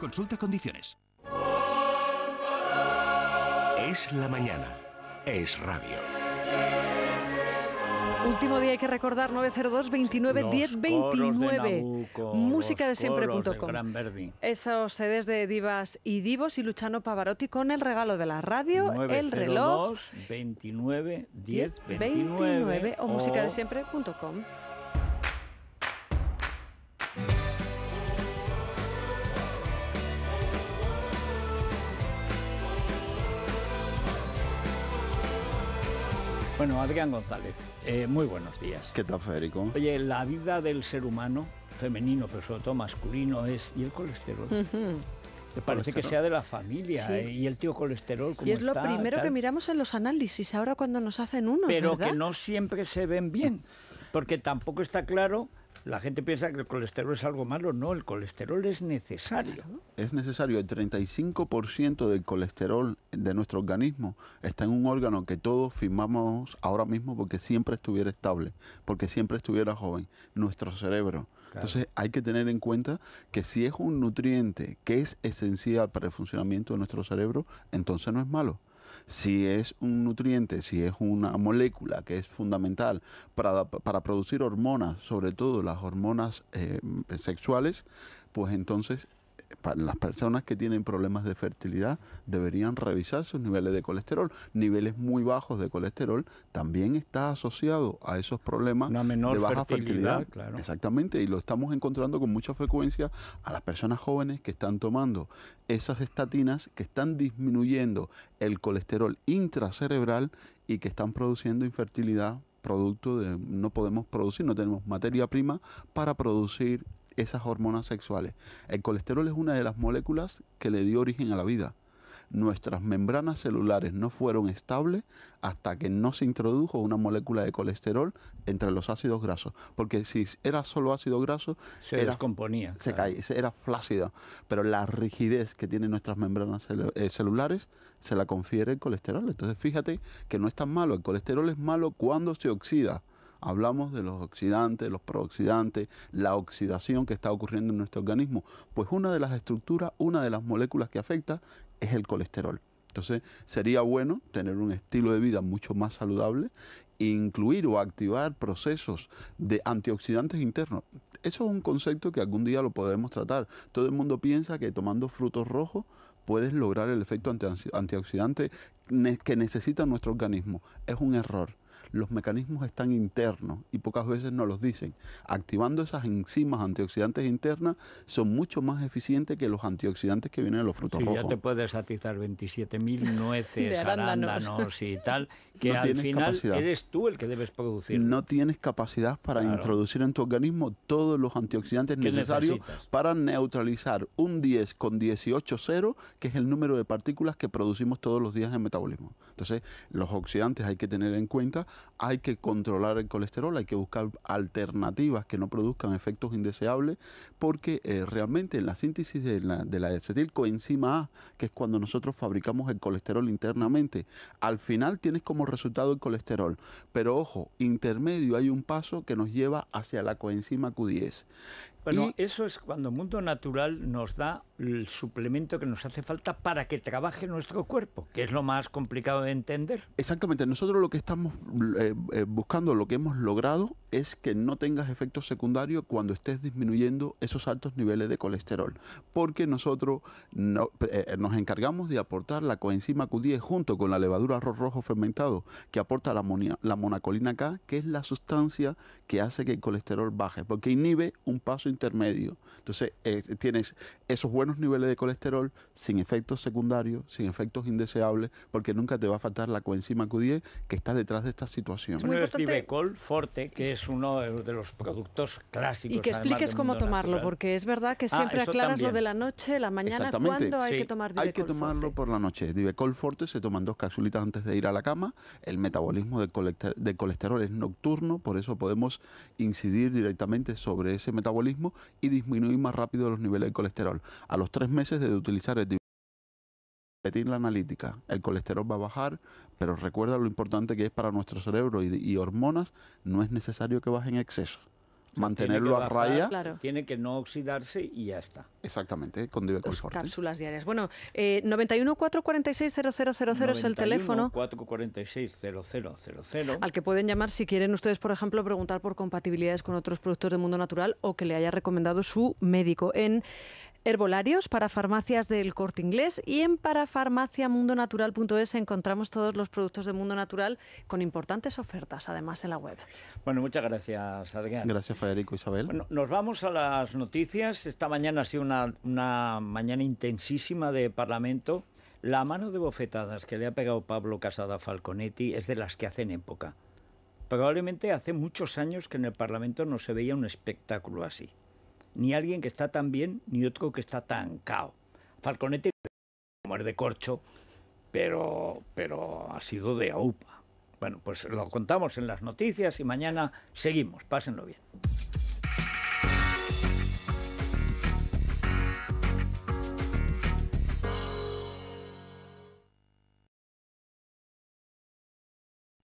Consulta condiciones. Es la mañana. Es radio. Último día hay que recordar 902 29 10 29. música de siempre.com. Esos CDs de divas y divos y Luchano Pavarotti con el regalo de la radio, el reloj 29 10 29, o, o música de siempre.com. Bueno, Adrián González, eh, muy buenos días. ¿Qué tal, Federico? Oye, la vida del ser humano, femenino, pero sobre todo masculino, es... ¿Y el colesterol? Uh parece que sea de la familia ¿eh? y el tío colesterol y es lo primero que miramos en los análisis ahora cuando nos hacen uno pero que no siempre se ven bien porque tampoco está claro la gente piensa que el colesterol es algo malo. No, el colesterol es necesario. Es necesario. El 35% del colesterol de nuestro organismo está en un órgano que todos firmamos ahora mismo porque siempre estuviera estable, porque siempre estuviera joven, nuestro cerebro. Entonces hay que tener en cuenta que si es un nutriente que es esencial para el funcionamiento de nuestro cerebro, entonces no es malo si es un nutriente, si es una molécula que es fundamental para, producir hormonas, sobre todo las hormonas eh, sexuales, pues entonces las personas que tienen problemas de fertilidad deberían revisar sus niveles de colesterol. Niveles muy bajos de colesterol también está asociado a esos problemas de baja fertilidad. Exactamente, y lo estamos encontrando con mucha frecuencia a las personas jóvenes que están tomando esas estatinas que están disminuyendo el colesterol intracerebral y que están produciendo infertilidad producto de no podemos producir, no tenemos materia prima para producir esas hormonas sexuales. El colesterol es una de las moléculas que le dio origen a la vida. Nuestras membranas celulares no fueron estables hasta que no se introdujo una molécula de colesterol entre los ácidos grasos. Porque si era solo ácido graso, se era, descomponía. Se caía, era flácida. Pero la rigidez que tienen nuestras membranas eh, celulares se la confiere el colesterol. Entonces fíjate que no es tan malo. El colesterol es malo cuando se oxida Hablamos de los oxidantes, los prooxidantes, la oxidación que está ocurriendo en nuestro organismo. Pues una de las estructuras, una de las moléculas que afecta es el colesterol. Entonces sería bueno tener un estilo de vida mucho más saludable, incluir o activar procesos de antioxidantes internos. Eso es un concepto que algún día lo podemos tratar. Todo el mundo piensa que tomando frutos rojos puedes lograr el efecto antioxidante que necesita nuestro organismo. Es un error los mecanismos están internos y pocas veces nos los dicen. Activando esas enzimas antioxidantes internas son mucho más eficientes que los antioxidantes que vienen de los frutos sí, Ya te puedes atizar 27.000 nueces, arándanos. y tal, que al final eres tú el que debes producir. No tienes capacidad para introducir en tu organismo todos los antioxidantes necesarios para neutralizar un 10 con 18 cero, que es el número de partículas que producimos todos los días en metabolismo. Entonces, los oxidantes hay que tener en cuenta hay que controlar el colesterol, hay que buscar alternativas que no produzcan efectos indeseables, porque eh, realmente en la síntesis de la, de la A, que es cuando nosotros fabricamos el colesterol internamente, al final tienes como resultado el colesterol. Pero ojo, intermedio hay un paso que nos lleva hacia la coenzima Q10. Bueno, eso es cuando el Mundo Natural nos da el suplemento que nos hace falta para que trabaje nuestro cuerpo, que es lo más complicado de entender. Exactamente, nosotros lo que estamos eh, eh, buscando, lo que hemos logrado, es que no tengas efectos secundarios cuando estés disminuyendo esos altos niveles de colesterol, porque nosotros eh, nos encargamos de aportar la coenzima Q10 junto con la levadura arroz rojo fermentado que aporta la, la monacolina K, que es la sustancia que hace que el colesterol baje, porque inhibe un paso intermedio. Entonces eh, tienes esos buenos niveles de colesterol sin efectos secundarios, sin efectos indeseables, porque nunca te va a faltar la coenzima Q10 que está detrás de esta situación. Es muy Forte, que es uno de los productos clásicos. Y que expliques cómo tomarlo, porque es verdad que ah, siempre aclaras lo de la noche, la mañana, cuándo hay que tomar Divecol Hay que tomarlo por la noche. Divecol Forte se toman dos capsulitas antes de ir a la cama. El metabolismo de del colesterol es nocturno, por eso podemos incidir directamente sobre ese metabolismo y disminuir más rápido los niveles de colesterol. A los tres meses de utilizar el repetir la analítica, el colesterol va a bajar, pero recuerda lo importante que es para nuestro cerebro y, y hormonas, no es necesario que baje en exceso mantenerlo a raya. Tiene que no oxidarse y ya está. Exactamente, con Cápsulas diarias. Bueno, eh, es el teléfono. 446 Al que pueden llamar si quieren ustedes, por ejemplo, preguntar por compatibilidades con otros productos de mundo natural o que le haya recomendado su médico. En herbolarios para farmacias del corte inglés y en parafarmaciamundonatural.es encontramos todos los productos de Mundo Natural con importantes ofertas además en la web. Bueno, muchas gracias, Adrián. Gracias, Federico Isabel. nos vamos a las noticias. Esta mañana ha sido una, mañana intensísima de Parlamento. La mano de bofetadas que le ha pegado Pablo Casada a Falconetti es de las que hacen época. Probablemente hace muchos años que en el Parlamento no se veía un espectáculo así ni alguien que está tan bien, ni otro que está tan cao. Falconete de corcho, pero, pero ha sido de aupa. Bueno, pues lo contamos en las noticias y mañana seguimos. Pásenlo bien.